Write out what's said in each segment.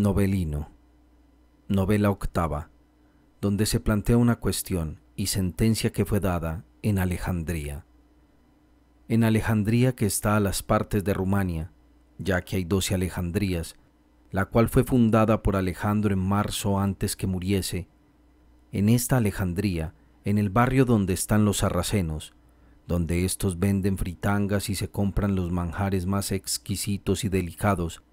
Novelino, novela octava, donde se plantea una cuestión y sentencia que fue dada en Alejandría. En Alejandría que está a las partes de Rumania, ya que hay doce Alejandrías, la cual fue fundada por Alejandro en marzo antes que muriese. En esta Alejandría, en el barrio donde están los sarracenos, donde estos venden fritangas y se compran los manjares más exquisitos y delicados,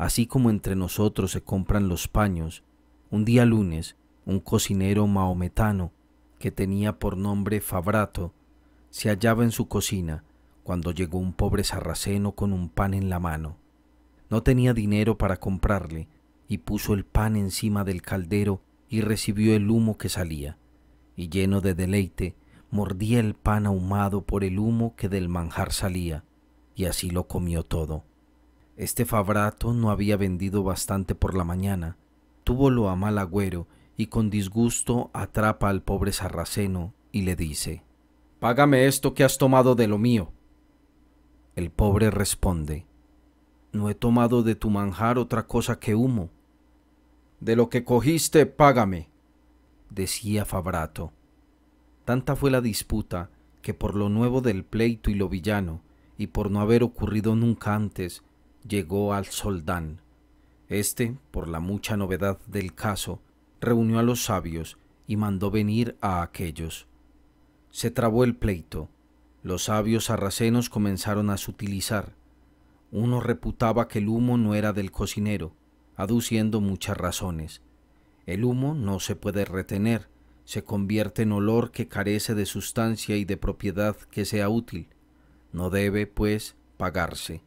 Así como entre nosotros se compran los paños, un día lunes, un cocinero maometano, que tenía por nombre Fabrato, se hallaba en su cocina cuando llegó un pobre sarraceno con un pan en la mano. No tenía dinero para comprarle y puso el pan encima del caldero y recibió el humo que salía, y lleno de deleite, mordía el pan ahumado por el humo que del manjar salía, y así lo comió todo. Este fabrato no había vendido bastante por la mañana. Túvolo a mal agüero y con disgusto atrapa al pobre sarraceno y le dice, Págame esto que has tomado de lo mío. El pobre responde, No he tomado de tu manjar otra cosa que humo. De lo que cogiste, págame, decía Fabrato. Tanta fue la disputa que por lo nuevo del pleito y lo villano, y por no haber ocurrido nunca antes, llegó al soldán. Este, por la mucha novedad del caso, reunió a los sabios y mandó venir a aquellos. Se trabó el pleito. Los sabios sarracenos comenzaron a sutilizar. Uno reputaba que el humo no era del cocinero, aduciendo muchas razones. El humo no se puede retener, se convierte en olor que carece de sustancia y de propiedad que sea útil. No debe, pues, pagarse.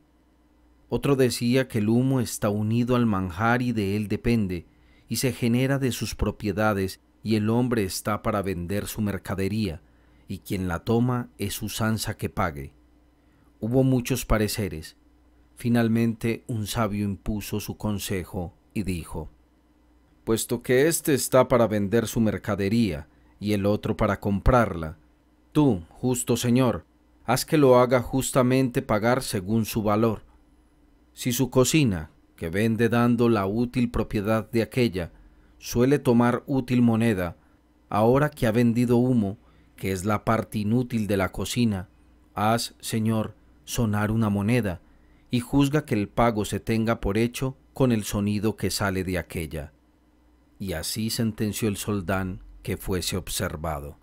Otro decía que el humo está unido al manjar y de él depende, y se genera de sus propiedades, y el hombre está para vender su mercadería, y quien la toma es usanza que pague. Hubo muchos pareceres. Finalmente un sabio impuso su consejo y dijo, Puesto que éste está para vender su mercadería y el otro para comprarla, tú, justo Señor, haz que lo haga justamente pagar según su valor, si su cocina, que vende dando la útil propiedad de aquella, suele tomar útil moneda, ahora que ha vendido humo, que es la parte inútil de la cocina, haz, Señor, sonar una moneda, y juzga que el pago se tenga por hecho con el sonido que sale de aquella. Y así sentenció el soldán que fuese observado.